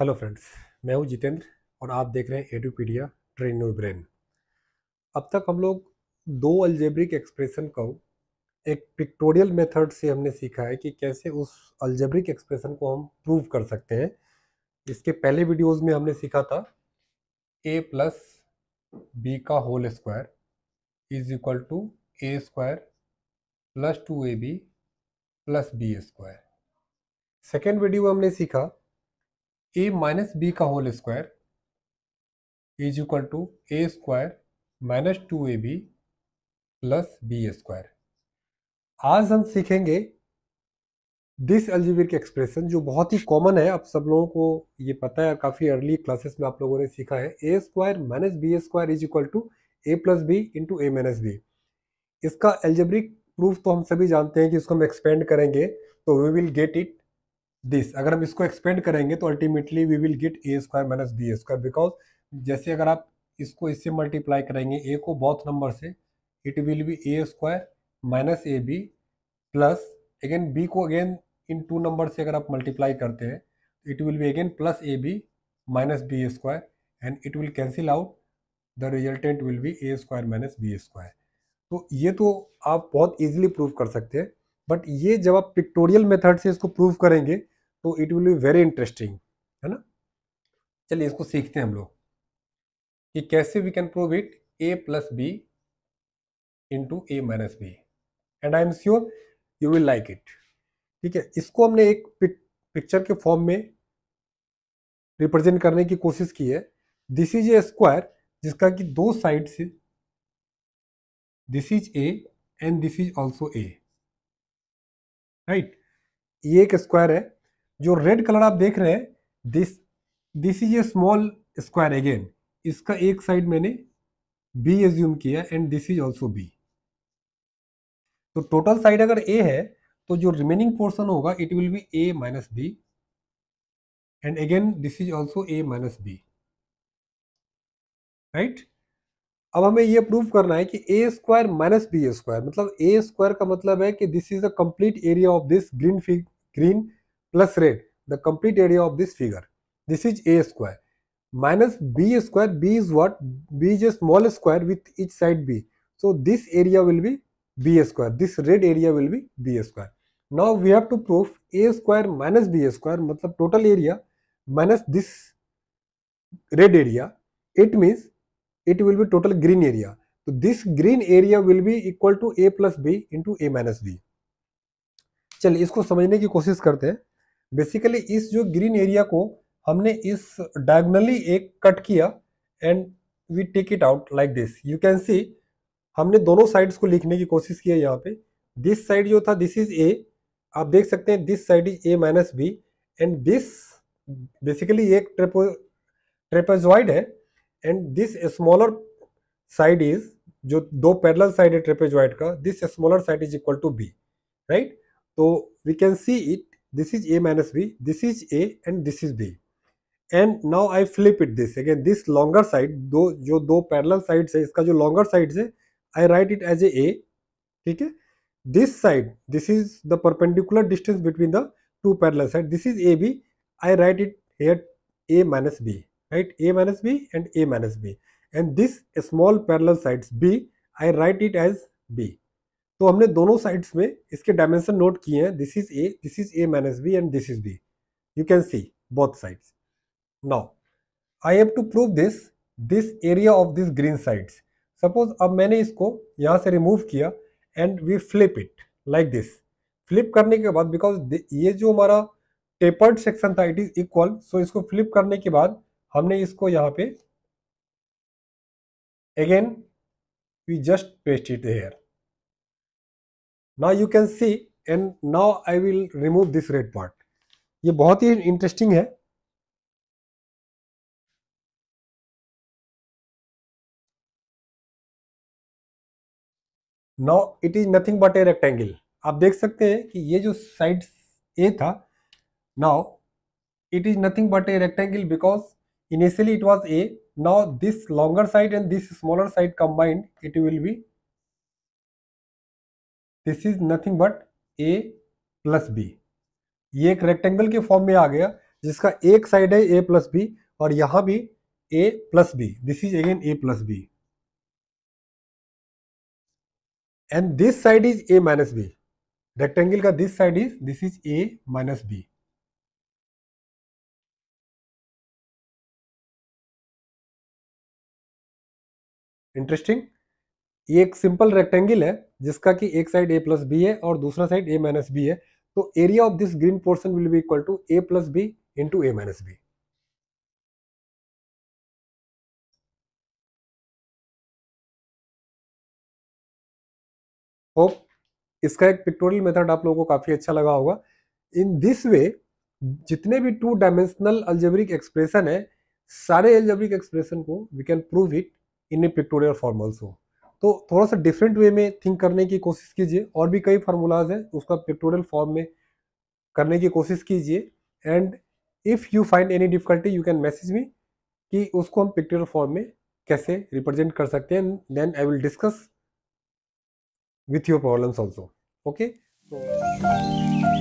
Hello friends मैं हूं जितेंद्र और आप देख रहे हैं एडुपीडिया ट्रेन न्यू ब्रेन अब तक हम लोग दो अल्जेब्रिक एक्सप्रेशन को एक पिक्टोरियल मेथड से हमने सीखा है कि कैसे उस अल्जेब्रिक एक्सप्रेशन को हम प्रूव कर सकते हैं इसके पहले वीडियोस में हमने सीखा था ए प्लस बी का whole square is equal to A square plus two A B plus B square second video में हमने सीखा ए माइनस बी का whole square is equal to A square minus two A B plus B square आज हम सीखेंगे this algebraic expression जो बहुत ही common है अब सब लोगों को ये पता है काफ़ी अर्ली क्लासेस में आप लोगों ने सीखा है A square minus B square is equal to A plus B into A minus B इसका एल्जेब्रिक प्रूफ तो हम सभी जानते हैं कि इसको हम एक्सपेंड करेंगे तो we will get it this अगर हम इसको एक्सपेंड करेंगे तो ultimately we will get A square minus B square because जैसे अगर आप इसको इससे मल्टीप्लाई करेंगे ए को बहुत नंबर से it will be A square minus A B plus again B को अगेन इन टू नंबर से अगर आप मल्टीप्लाई करते हैं तो it will be again plus A B minus B square and it will cancel out the resultant will be A square minus B square तो ये तो आप बहुत ईजिली प्रूव कर सकते हैं बट ये जब आप पिक्टोरियल मेथड से इसको प्रूव करेंगे तो it will be very interesting है ना चलिए इसको सीखते हैं हम लोग कि कैसे we can prove it A plus B into A minus B and I am sure you will like it ठीक है इसको हमने एक पिक्चर के फॉर्म में रिप्रेजेंट करने की कोशिश की है दिस इज ए स्क्वायर जिसका कि दो साइड से this is A and this is also A right ये एक स्क्वायर है जो रेड कलर आप देख रहे हैं this this is a small square again इसका एक साइड मैंने बी एज्यूम किया and this is also B तो टोटल साइड अगर ए है तो जो रिमेनिंग पोर्सन होगा it will be A minus B and again this is also A minus B right अब हमें यह प्रूव करना है कि A square minus B square मतलब ए स्क्वायर का मतलब है कि this is the complete area of this green fig green plus rate the complete area of this figure. This is a square minus b square b is what b is a small square with each side b. So this area will be b square this red area will be b square. Now we have to prove a square minus b square मतलब total area minus this red area it means it will be total green area. So this green area will be equal to a plus b into a minus b. चलिए इसको समझने की कोशिश करते हैं basically इस जो ग्रीन एरिया को हमने इस डायगनली एक कट किया and we take it out like this you can see हमने दोनों साइड्स को लिखने की कोशिश की है यहाँ पे दिस साइड जो था दिस इज ए आप देख सकते हैं this side is A minus B and this basically एक ट्रेपो ट्रेपेजॉइड है and this smaller side is जो दो पैरल साइड है ट्रेपेजॉइड का this smaller side is equal to B right तो we can see it this is a minus b this is a and this is b and now i flip it this again this longer side though, jo do parallel sides hai iska longer sides hai i write it as a a this side this is the perpendicular distance between the two parallel sides. this is a b. I write it here a minus b right a minus b and a minus b and this small parallel sides b i write it as b तो हमने दोनों sides में इसके dimension note किए हैं this is A this is A minus B and this is B you can see both sides now I have to prove this this area of this green sides suppose अब मैंने इसको यहाँ से remove किया and we flip it like this flip करने के बाद because ये जो हमारा टेपर्ड सेक्शन था इट इज इक्वल सो इसको फ्लिप करने के बाद हमने इसको यहाँ पे again we just paste it here now you can see and now I will remove this red part ये बहुत ही इंटरेस्टिंग है now it is nothing but a rectangle आप देख सकते हैं कि ये जो साइड ए था now it is nothing but a rectangle because initially it was A now this longer side and this smaller side combined it will be this is nothing but A plus B ये एक rectangle के form में आ गया जिसका एक side है ए plus B और यहां भी A plus B this is again A plus B and this side is A minus B rectangle का this side is this is A minus B interesting ये एक सिंपल रेक्टेंगल है जिसका कि एक साइड ए प्लस बी है और दूसरा साइड ए माइनस बी है तो area of this green portion will be equal to A plus B into A minus B hope इसका एक पिक्टोरियल मेथड आप लोगों को काफी अच्छा लगा होगा इन दिस वे जितने भी टू डायमेंशनल अल्जेब्रिक एक्सप्रेशन है सारे अल्जेब्रिक एक्सप्रेशन को we can prove it in a pictorial form also तो थोड़ा सा डिफरेंट वे में थिंक करने की कोशिश कीजिए और भी कई फार्मूलाज हैं उसका पिक्टोरियल फॉर्म में करने की कोशिश कीजिए and if you find any difficulty you can message me कि उसको हम पिक्टोरियल फॉर्म में कैसे रिप्रेजेंट कर सकते हैं then I will discuss with your problems also okay तो